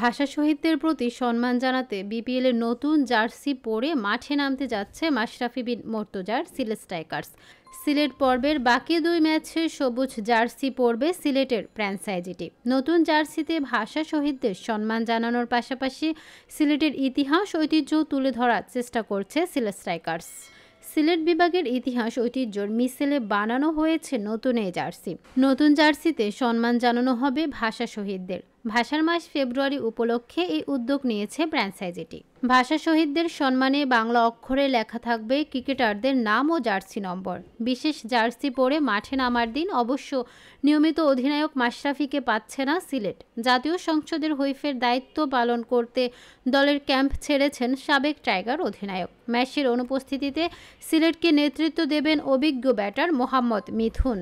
ভাষা শহীদদের প্রতি সম্মান জানাতে বিপিএলের নতুন জার্সি পরে মাঠে নামতে যাচ্ছে মাশরাফি বিন মর্তজার সিলেট স্ট্রাইকার্স সিলেট পর্বের বাকি দুই ম্যাচে সবুজ জার্সি পরবে সিলেটের ফ্র্যাঞ্চাইজিটি নতুন জার্সিতে ভাষা শহীদদের সম্মান জানানোর পাশাপাশি সিলেটের ইতিহাস ঐতিহ্য তুলে ধরার চেষ্টা করছে সিলেট স্ট্রাইকার্স সিলেট বিভাগের ইতিহাস ঐতিহ্যর মিসেলে বানানো হয়েছে নতুন এই জার্সি নতুন জার্সিতে সম্মান জানানো হবে ভাষা শহীদদের ভাষার মাস ফেব্রুয়ারি উপলক্ষে এই উদ্যোগ নিয়েছে ফ্র্যাঞ্চাইজিটি ভাষা শহীদদের সম্মানে বাংলা অক্ষরে লেখা থাকবে ক্রিকেটারদের নাম ও জার্সি নম্বর বিশেষ জার্সি পরে মাঠে নামার দিন অবশ্য নিয়মিত অধিনায়ক মাশরাফিকে পাচ্ছে না সিলেট জাতীয় সংসদের হুইফের দায়িত্ব পালন করতে দলের ক্যাম্প ছেড়েছেন সাবেক টাইগার অধিনায়ক ম্যাচের অনুপস্থিতিতে সিলেটকে নেতৃত্ব দেবেন অভিজ্ঞ ব্যাটার মোহাম্মদ মিথুন